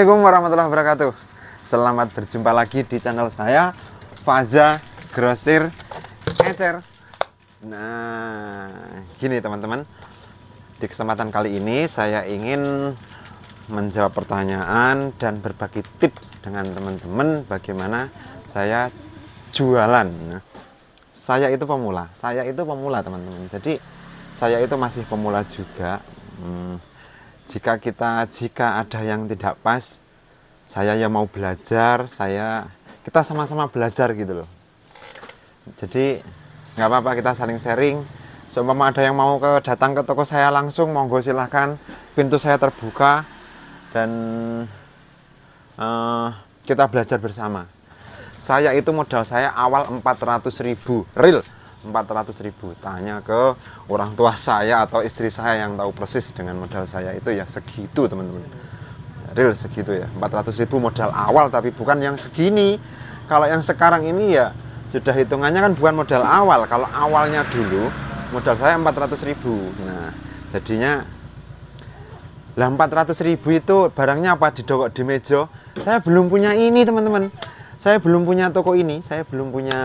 Assalamualaikum warahmatullahi wabarakatuh Selamat berjumpa lagi di channel saya Faza Grosir Ecer Nah gini teman-teman Di kesempatan kali ini saya ingin menjawab pertanyaan dan berbagi tips dengan teman-teman bagaimana saya jualan Saya itu pemula, saya itu pemula teman-teman Jadi saya itu masih pemula juga hmm, jika kita jika ada yang tidak pas saya yang mau belajar saya kita sama-sama belajar gitu loh jadi nggak apa-apa kita saling sharing seumpama ada yang mau ke datang ke toko saya langsung monggo silahkan pintu saya terbuka dan uh, kita belajar bersama saya itu modal saya awal 400.000 real 400 ribu tanya ke orang tua saya atau istri saya yang tahu persis dengan modal saya itu ya segitu teman-teman real segitu ya 400 ribu modal awal tapi bukan yang segini kalau yang sekarang ini ya sudah hitungannya kan bukan modal awal kalau awalnya dulu modal saya 400 ribu nah jadinya lah 400 ribu itu barangnya apa di dokok di meja saya belum punya ini teman-teman saya belum punya toko ini saya belum punya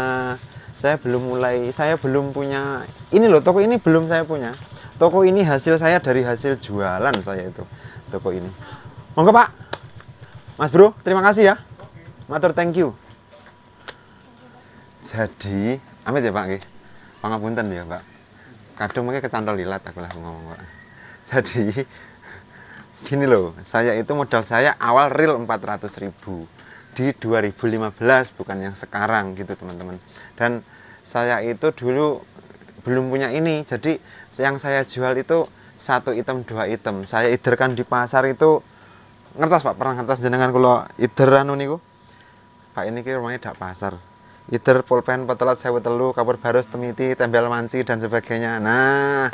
saya belum mulai saya belum punya ini loh toko ini belum saya punya toko ini hasil saya dari hasil jualan saya itu toko ini monggo pak mas bro terima kasih ya matur thank you jadi amit ya pak pangapunten ya pak kadang mungkin kecantol lilat aku lah ngomong pak jadi gini loh saya itu modal saya awal real 400 ribu di 2015 bukan yang sekarang gitu teman-teman dan saya itu dulu belum punya ini jadi yang saya jual itu satu item dua item saya iderkan di pasar itu ngertas pak pernah ngertas jenengan kalau ideran niku pak ini kira rumahnya tidak pasar ider pulpen petelat saya telu kabur barus temiti tembel manci dan sebagainya nah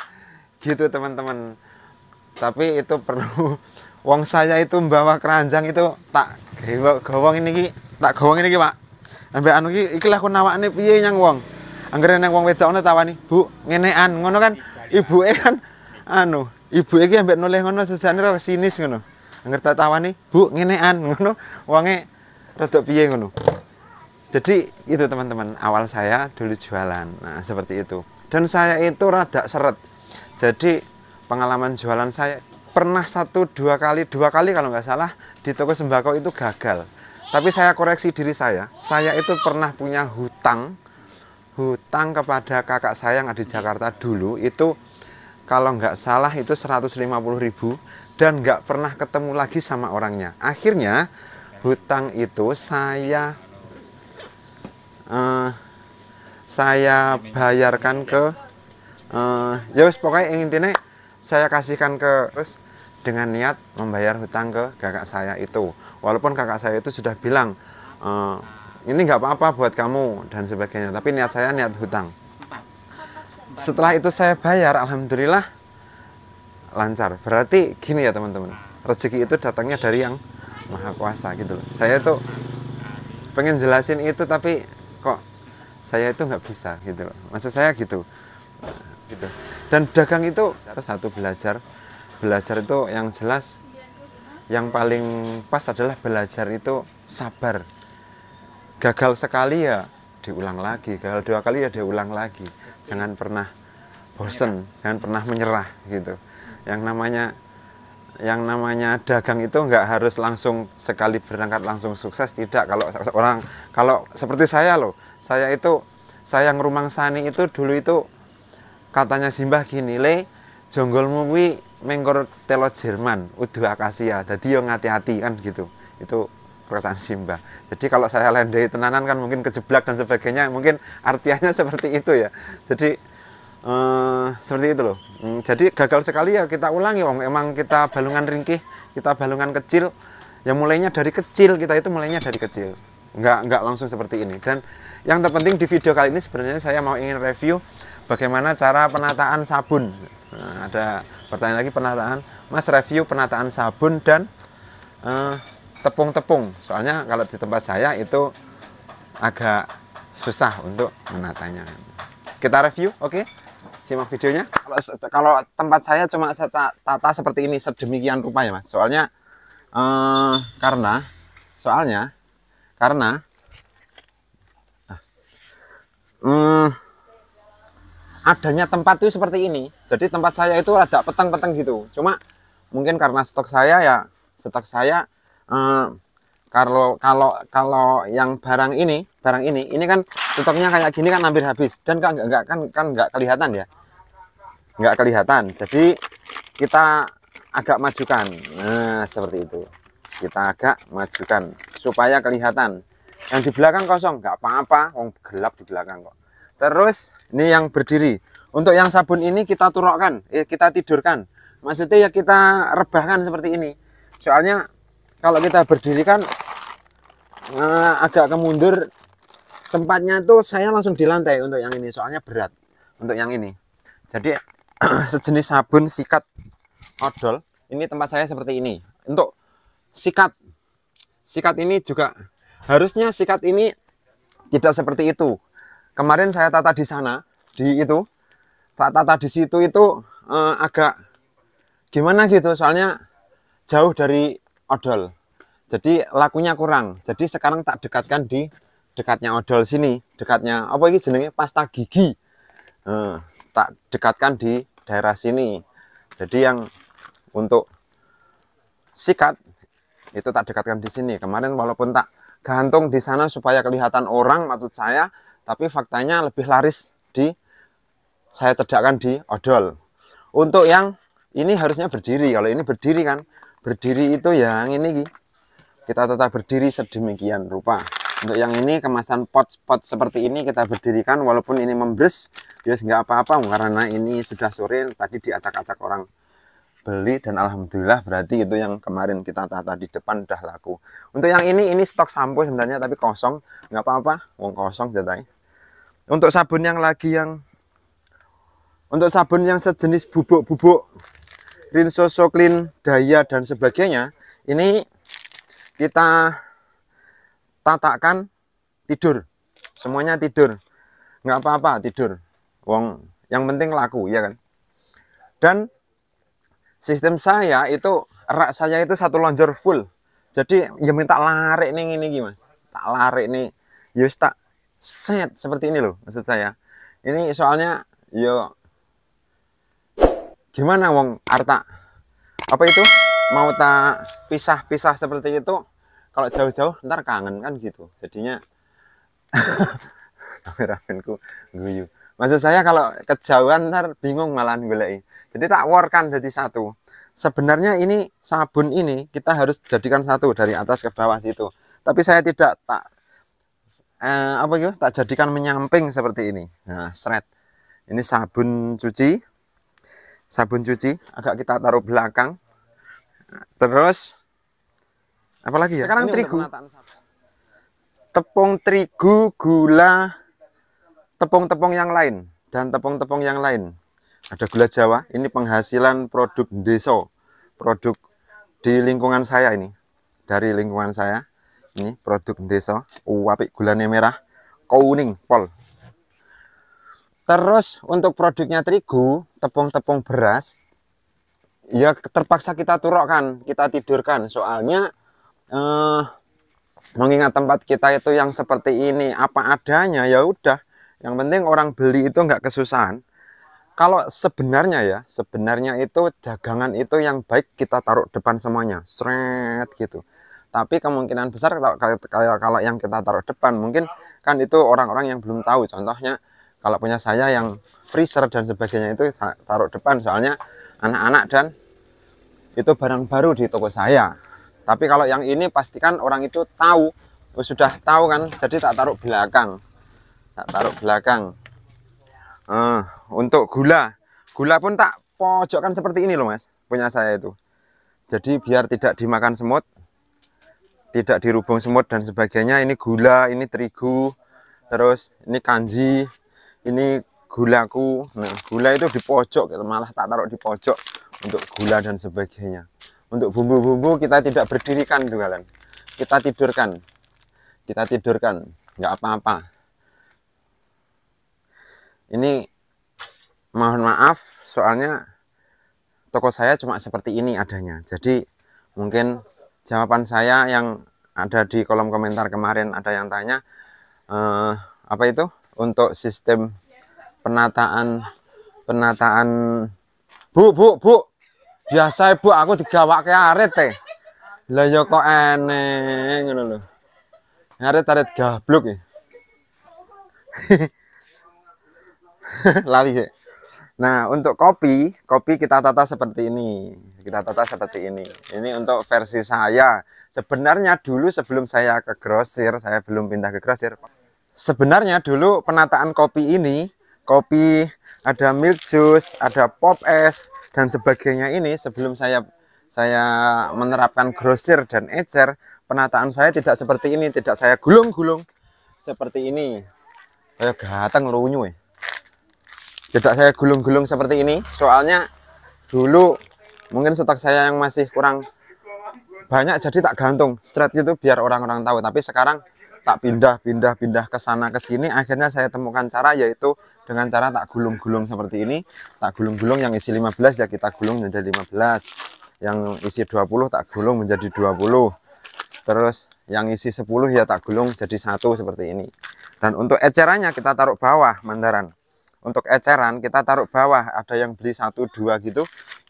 gitu teman-teman tapi itu perlu wong saya itu membawa keranjang itu tak gawang ini ki tak gawang ini ki pak ambek anu ki iki nawak nawakne piye yang wong anggere nang wong ono tawani bu ngenean ngono kan ibu e kan anu e ki ambek nuleh ngono sejane ro sinis ngono anggere tak tawani bu ngenean ngono wonge rada piye ngono jadi itu teman-teman awal saya dulu jualan nah seperti itu dan saya itu rada seret jadi pengalaman jualan saya pernah satu dua kali dua kali kalau nggak salah di toko sembako itu gagal tapi saya koreksi diri saya saya itu pernah punya hutang hutang kepada kakak saya yang ada di hmm. Jakarta dulu itu kalau nggak salah itu 150 ribu dan nggak pernah ketemu lagi sama orangnya akhirnya hutang itu saya uh, saya bayarkan ke uh, ya pokoknya pokoknya intinya saya kasihkan ke terus dengan niat membayar hutang ke kakak saya itu. Walaupun kakak saya itu sudah bilang, e, ini nggak apa-apa buat kamu dan sebagainya. Tapi niat saya niat hutang. Setelah itu saya bayar, alhamdulillah lancar. Berarti gini ya teman-teman, rezeki itu datangnya dari yang maha kuasa gitu loh. Saya itu pengen jelasin itu tapi kok saya itu nggak bisa gitu loh. Maksud saya gitu. Gitu. Dan dagang itu satu belajar, belajar itu yang jelas yang paling pas adalah belajar itu sabar gagal sekali ya diulang lagi gagal dua kali ya diulang lagi jangan pernah bosen jangan pernah menyerah gitu yang namanya yang namanya dagang itu nggak harus langsung sekali berangkat langsung sukses tidak kalau orang kalau seperti saya loh saya itu saya ngerumang sani itu dulu itu katanya simbah gini le jonggolmu mengkor telo Jerman udah akasia jadi yang hati hati kan gitu itu perkataan Simba jadi kalau saya landai tenanan kan mungkin kejeblak dan sebagainya mungkin artiannya seperti itu ya jadi eh, seperti itu loh hmm, jadi gagal sekali ya kita ulangi wong emang kita balungan ringkih kita balungan kecil yang mulainya dari kecil kita itu mulainya dari kecil Enggak enggak langsung seperti ini dan yang terpenting di video kali ini sebenarnya saya mau ingin review bagaimana cara penataan sabun nah, ada pertanyaan lagi penataan mas review penataan sabun dan eh, tepung-tepung uh, soalnya kalau di tempat saya itu agak susah untuk menatanya kita review oke okay? simak videonya kalau, kalau tempat saya cuma tata, tata seperti ini sedemikian rupa ya mas soalnya uh, karena soalnya karena uh, adanya tempat itu seperti ini. Jadi tempat saya itu ada petang-petang gitu. Cuma mungkin karena stok saya ya stok saya eh, kalau kalau kalau yang barang ini barang ini ini kan stoknya kayak gini kan hampir habis dan kan nggak kan kan nggak kelihatan ya nggak kelihatan jadi kita agak majukan nah seperti itu kita agak majukan supaya kelihatan yang di belakang kosong nggak apa-apa wong gelap di belakang kok terus ini yang berdiri untuk yang sabun ini kita turokkan ya kita tidurkan maksudnya ya kita rebahkan seperti ini soalnya kalau kita berdiri kan eh, agak kemundur tempatnya itu saya langsung di lantai untuk yang ini soalnya berat untuk yang ini jadi sejenis sabun sikat odol ini tempat saya seperti ini untuk sikat sikat ini juga harusnya sikat ini tidak seperti itu kemarin saya tata di sana di itu tak tata di situ itu eh, agak gimana gitu soalnya jauh dari odol jadi lakunya kurang jadi sekarang tak dekatkan di dekatnya odol sini dekatnya apa ini jenenge pasta gigi eh, tak dekatkan di daerah sini jadi yang untuk sikat itu tak dekatkan di sini kemarin walaupun tak gantung di sana supaya kelihatan orang maksud saya tapi faktanya lebih laris di saya cedakkan di odol untuk yang ini harusnya berdiri kalau ini berdiri kan berdiri itu yang ini kita tetap berdiri sedemikian rupa untuk yang ini kemasan pot-pot seperti ini kita berdirikan walaupun ini membres dia nggak apa-apa karena ini sudah sore tadi diacak-acak orang beli dan alhamdulillah berarti itu yang kemarin kita tata di depan udah laku untuk yang ini ini stok sampo sebenarnya tapi kosong nggak apa-apa wong kosong jadi. untuk sabun yang lagi yang untuk sabun yang sejenis bubuk-bubuk Rinso Clean Daya dan sebagainya ini kita tatakan tidur semuanya tidur nggak apa-apa tidur wong yang penting laku ya kan dan sistem saya itu rak saya itu satu lonjor full jadi ya minta lari nih ini gimana? tak lari nih ya tak set seperti ini loh maksud saya ini soalnya yo ya, gimana wong arta apa itu mau tak pisah-pisah seperti itu kalau jauh-jauh ntar kangen kan gitu jadinya kameramenku guyu maksud saya kalau kejauhan ntar bingung malah goleki jadi tak warkan jadi satu. Sebenarnya ini sabun ini kita harus jadikan satu dari atas ke bawah situ. Tapi saya tidak tak eh, apa gitu, tak jadikan menyamping seperti ini. Nah, seret. Ini sabun cuci. Sabun cuci agak kita taruh belakang. Terus apalagi ya? Sekarang ini terigu. Tepung terigu, gula, tepung-tepung yang lain dan tepung-tepung yang lain ada gula Jawa. Ini penghasilan produk deso, produk di lingkungan saya ini, dari lingkungan saya. Ini produk deso uapik gulanya merah, kuning, pol. Terus untuk produknya terigu, tepung-tepung beras, ya terpaksa kita turokkan, kita tidurkan. Soalnya eh, mengingat tempat kita itu yang seperti ini, apa adanya ya udah. Yang penting orang beli itu enggak kesusahan kalau sebenarnya ya sebenarnya itu dagangan itu yang baik kita taruh depan semuanya seret gitu tapi kemungkinan besar kalau, kalau, yang kita taruh depan mungkin kan itu orang-orang yang belum tahu contohnya kalau punya saya yang freezer dan sebagainya itu taruh depan soalnya anak-anak dan itu barang baru di toko saya tapi kalau yang ini pastikan orang itu tahu oh, sudah tahu kan jadi tak taruh belakang tak taruh belakang uh, untuk gula gula pun tak pojokkan seperti ini loh mas punya saya itu jadi biar tidak dimakan semut tidak dirubung semut dan sebagainya ini gula ini terigu terus ini kanji ini gulaku nah gula itu di pojok malah tak taruh di pojok untuk gula dan sebagainya untuk bumbu-bumbu kita tidak berdirikan juga kan kita tidurkan kita tidurkan nggak apa-apa ini mohon maaf soalnya toko saya cuma seperti ini adanya jadi mungkin jawaban saya yang ada di kolom komentar kemarin ada yang tanya eh, apa itu untuk sistem penataan penataan bu bu bu biasa ibu aku digawak ke arit teh lah ya kok eneng ngono lho arit arit gabluk ya lali sih Nah, untuk kopi, kopi kita tata seperti ini. Kita tata seperti ini. Ini untuk versi saya. Sebenarnya dulu sebelum saya ke grosir, saya belum pindah ke grosir. Sebenarnya dulu penataan kopi ini, kopi ada milk juice, ada pop es dan sebagainya ini sebelum saya saya menerapkan grosir dan ecer, penataan saya tidak seperti ini, tidak saya gulung-gulung seperti ini. Kayak gateng lunyu ya tidak saya gulung-gulung seperti ini soalnya dulu mungkin stok saya yang masih kurang banyak jadi tak gantung straight gitu biar orang-orang tahu tapi sekarang tak pindah pindah pindah ke sana ke sini akhirnya saya temukan cara yaitu dengan cara tak gulung-gulung seperti ini tak gulung-gulung yang isi 15 ya kita gulung menjadi 15 yang isi 20 tak gulung menjadi 20 terus yang isi 10 ya tak gulung jadi satu seperti ini dan untuk ecerannya kita taruh bawah mandaran untuk eceran kita taruh bawah ada yang beli satu dua gitu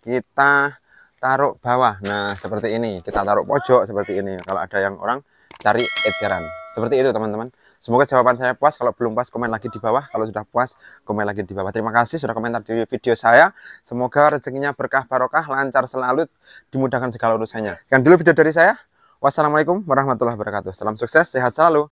kita taruh bawah nah seperti ini kita taruh pojok seperti ini kalau ada yang orang cari eceran seperti itu teman-teman semoga jawaban saya puas kalau belum puas komen lagi di bawah kalau sudah puas komen lagi di bawah terima kasih sudah komentar di video saya semoga rezekinya berkah barokah lancar selalu dimudahkan segala urusannya kan dulu video dari saya wassalamualaikum warahmatullahi wabarakatuh salam sukses sehat selalu